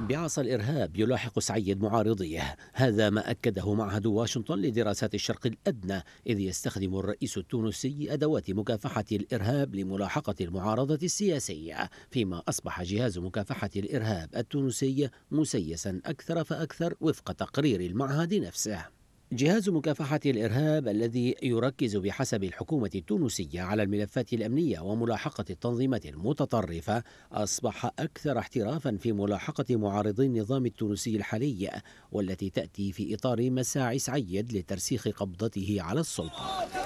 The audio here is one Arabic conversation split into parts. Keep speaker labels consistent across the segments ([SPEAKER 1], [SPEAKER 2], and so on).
[SPEAKER 1] بعصا الإرهاب يلاحق سعيد معارضيه هذا ما أكده معهد واشنطن لدراسات الشرق الأدنى إذ يستخدم الرئيس التونسي أدوات مكافحة الإرهاب لملاحقة المعارضة السياسية فيما أصبح جهاز مكافحة الإرهاب التونسي مسيسا أكثر فأكثر وفق تقرير المعهد نفسه جهاز مكافحة الإرهاب الذي يركز بحسب الحكومة التونسية على الملفات الأمنية وملاحقة التنظيمات المتطرفة أصبح أكثر احترافا في ملاحقة معارضي النظام التونسي الحالي والتي تأتي في إطار مساعي سعيد لترسيخ قبضته على السلطة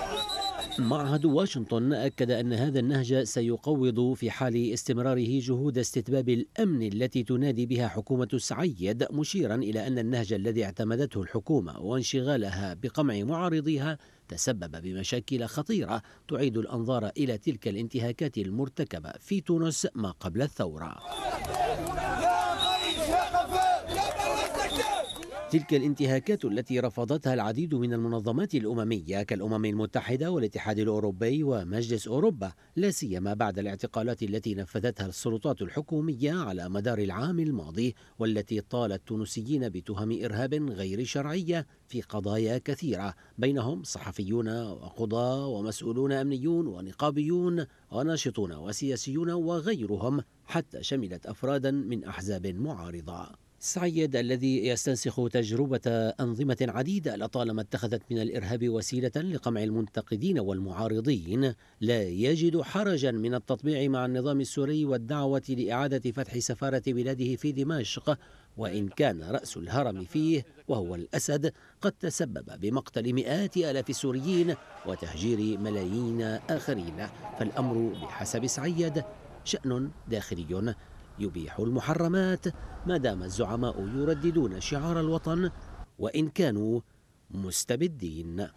[SPEAKER 1] معهد واشنطن أكد أن هذا النهج سيقوض في حال استمراره جهود استتباب الأمن التي تنادي بها حكومة سعيد مشيرا إلى أن النهج الذي اعتمدته الحكومة وانشغالها بقمع معارضيها تسبب بمشاكل خطيرة تعيد الأنظار إلى تلك الانتهاكات المرتكبة في تونس ما قبل الثورة تلك الانتهاكات التي رفضتها العديد من المنظمات الأممية كالأمم المتحدة والاتحاد الأوروبي ومجلس أوروبا لا سيما بعد الاعتقالات التي نفذتها السلطات الحكومية على مدار العام الماضي والتي طالت تونسيين بتهم إرهاب غير شرعية في قضايا كثيرة بينهم صحفيون وقضاة ومسؤولون أمنيون ونقابيون وناشطون وسياسيون وغيرهم حتى شملت أفرادا من أحزاب معارضة سعيد الذي يستنسخ تجربة أنظمة عديدة لطالما اتخذت من الإرهاب وسيلة لقمع المنتقدين والمعارضين لا يجد حرجا من التطبيع مع النظام السوري والدعوة لإعادة فتح سفارة بلاده في دمشق وإن كان رأس الهرم فيه وهو الأسد قد تسبب بمقتل مئات آلاف السوريين وتهجير ملايين آخرين فالأمر بحسب سعيد شأن داخلي يبيح المحرمات ما دام الزعماء يرددون شعار الوطن وإن كانوا مستبدين